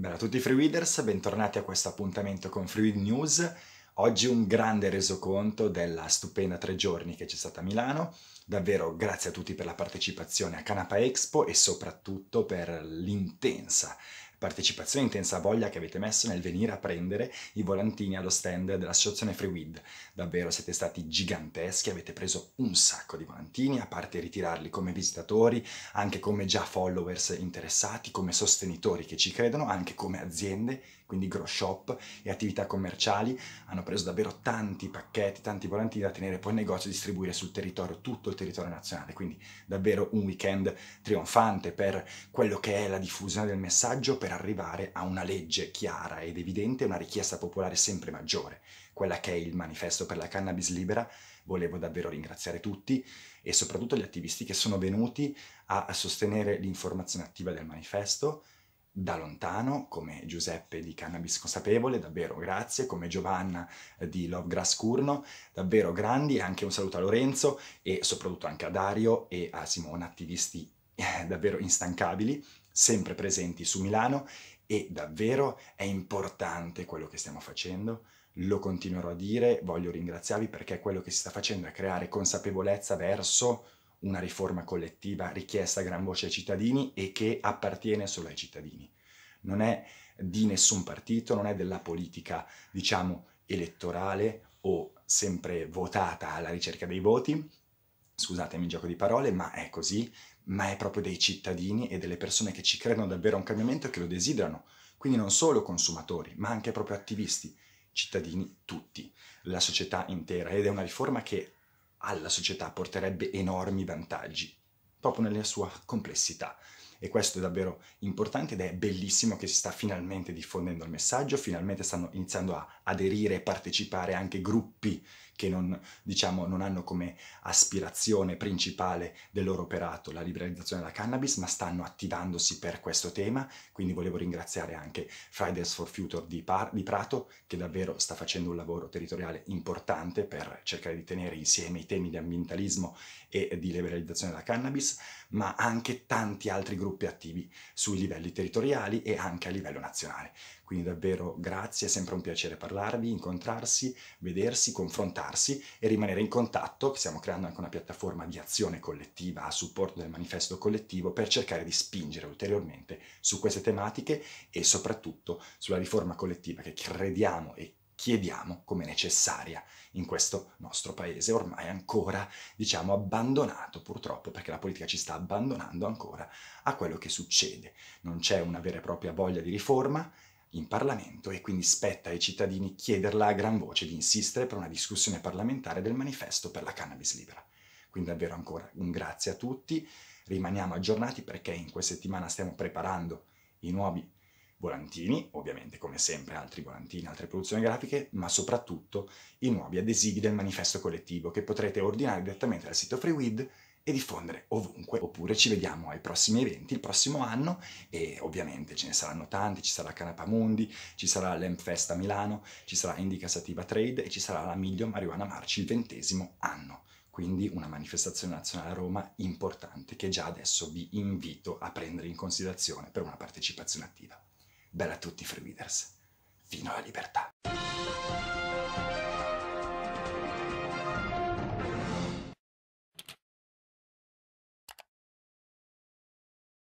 Bella a tutti i freeweeders, bentornati a questo appuntamento con Freeweed News. Oggi un grande resoconto della stupenda tre giorni che c'è stata a Milano. Davvero grazie a tutti per la partecipazione a Canapa Expo e soprattutto per l'intensa partecipazione e intensa voglia che avete messo nel venire a prendere i volantini allo stand dell'associazione FreeWid. Davvero siete stati giganteschi, avete preso un sacco di volantini, a parte ritirarli come visitatori, anche come già followers interessati, come sostenitori che ci credono, anche come aziende quindi grow shop e attività commerciali, hanno preso davvero tanti pacchetti, tanti volantini da tenere poi in negozio e distribuire sul territorio, tutto il territorio nazionale, quindi davvero un weekend trionfante per quello che è la diffusione del messaggio per arrivare a una legge chiara ed evidente, una richiesta popolare sempre maggiore, quella che è il manifesto per la cannabis libera, volevo davvero ringraziare tutti e soprattutto gli attivisti che sono venuti a sostenere l'informazione attiva del manifesto, da lontano, come Giuseppe di Cannabis Consapevole, davvero grazie, come Giovanna eh, di Love Grass Curno, davvero grandi, anche un saluto a Lorenzo e soprattutto anche a Dario e a Simona, attivisti eh, davvero instancabili, sempre presenti su Milano e davvero è importante quello che stiamo facendo, lo continuerò a dire, voglio ringraziarvi perché quello che si sta facendo è creare consapevolezza verso una riforma collettiva richiesta a gran voce ai cittadini e che appartiene solo ai cittadini. Non è di nessun partito, non è della politica, diciamo, elettorale o sempre votata alla ricerca dei voti, scusatemi il gioco di parole, ma è così, ma è proprio dei cittadini e delle persone che ci credono davvero a un cambiamento e che lo desiderano. Quindi non solo consumatori, ma anche proprio attivisti, cittadini tutti, la società intera. Ed è una riforma che alla società porterebbe enormi vantaggi, proprio nella sua complessità e questo è davvero importante ed è bellissimo che si sta finalmente diffondendo il messaggio, finalmente stanno iniziando a aderire e partecipare anche gruppi che non, diciamo, non hanno come aspirazione principale del loro operato la liberalizzazione della cannabis, ma stanno attivandosi per questo tema, quindi volevo ringraziare anche Fridays for Future di, Par di Prato, che davvero sta facendo un lavoro territoriale importante per cercare di tenere insieme i temi di ambientalismo e di liberalizzazione della cannabis, ma anche tanti altri gruppi gruppi attivi sui livelli territoriali e anche a livello nazionale. Quindi davvero grazie, è sempre un piacere parlarvi, incontrarsi, vedersi, confrontarsi e rimanere in contatto. Stiamo creando anche una piattaforma di azione collettiva a supporto del manifesto collettivo per cercare di spingere ulteriormente su queste tematiche e soprattutto sulla riforma collettiva che crediamo e chiediamo come necessaria in questo nostro paese ormai ancora, diciamo, abbandonato purtroppo, perché la politica ci sta abbandonando ancora a quello che succede. Non c'è una vera e propria voglia di riforma, in Parlamento e quindi spetta ai cittadini chiederla a gran voce di insistere per una discussione parlamentare del manifesto per la cannabis libera. Quindi davvero ancora un grazie a tutti, rimaniamo aggiornati perché in questa settimana stiamo preparando i nuovi volantini, ovviamente come sempre altri volantini, altre produzioni grafiche, ma soprattutto i nuovi adesivi del manifesto collettivo che potrete ordinare direttamente dal sito FreeWid e diffondere ovunque. Oppure ci vediamo ai prossimi eventi, il prossimo anno, e ovviamente ce ne saranno tanti, ci sarà Canapamundi, ci sarà l'Empfest a Milano, ci sarà Indica Sativa Trade e ci sarà la Miglio Marijuana Marci il ventesimo anno. Quindi una manifestazione nazionale a Roma importante che già adesso vi invito a prendere in considerazione per una partecipazione attiva. Bella a tutti, Freeviders. Fino alla libertà.